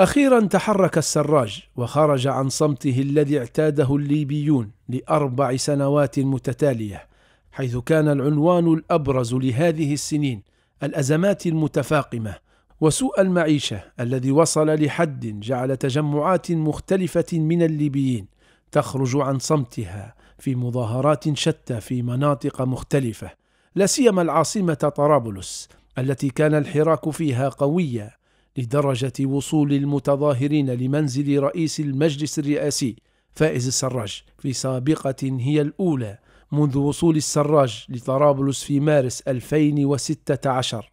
أخيرا تحرك السراج وخرج عن صمته الذي اعتاده الليبيون لأربع سنوات متتالية حيث كان العنوان الأبرز لهذه السنين الأزمات المتفاقمة وسوء المعيشة الذي وصل لحد جعل تجمعات مختلفة من الليبيين تخرج عن صمتها في مظاهرات شتى في مناطق مختلفة لا سيما العاصمة طرابلس التي كان الحراك فيها قويا لدرجة وصول المتظاهرين لمنزل رئيس المجلس الرئاسي فائز السراج في سابقة هي الأولى منذ وصول السراج لطرابلس في مارس 2016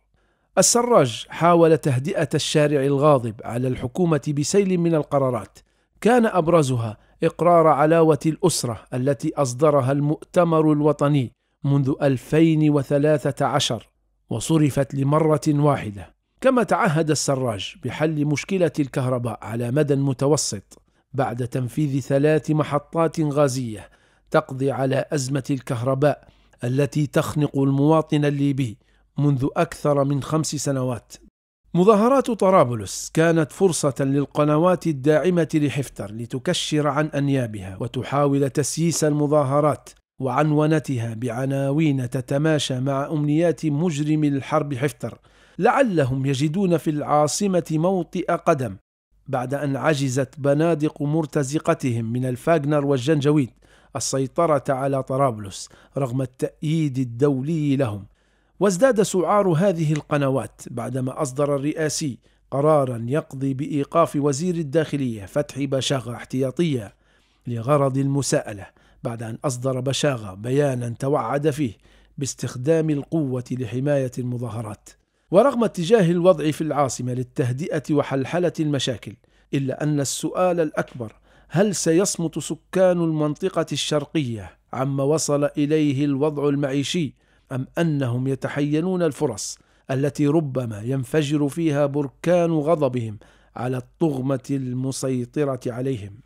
السراج حاول تهدئة الشارع الغاضب على الحكومة بسيل من القرارات كان أبرزها إقرار علاوة الأسرة التي أصدرها المؤتمر الوطني منذ 2013 وصرفت لمرة واحدة كما تعهد السراج بحل مشكلة الكهرباء على مدى متوسط بعد تنفيذ ثلاث محطات غازية تقضي على أزمة الكهرباء التي تخنق المواطن الليبي منذ أكثر من خمس سنوات. مظاهرات طرابلس كانت فرصة للقنوات الداعمة لحفتر لتكشر عن أنيابها وتحاول تسييس المظاهرات وعنونتها بعناوين تتماشى مع أمنيات مجرم الحرب حفتر لعلهم يجدون في العاصمة موطئ قدم بعد أن عجزت بنادق مرتزقتهم من الفاغنر والجنجويد السيطرة على طرابلس رغم التأييد الدولي لهم وازداد سعار هذه القنوات بعدما أصدر الرئاسي قرارا يقضي بإيقاف وزير الداخلية فتحي بشاغة احتياطية لغرض المساءلة بعد أن أصدر بشاغة بيانا توعد فيه باستخدام القوة لحماية المظاهرات ورغم اتجاه الوضع في العاصمة للتهدئة وحلحلة المشاكل إلا أن السؤال الأكبر هل سيصمت سكان المنطقة الشرقية عما وصل إليه الوضع المعيشي أم أنهم يتحينون الفرص التي ربما ينفجر فيها بركان غضبهم على الطغمة المسيطرة عليهم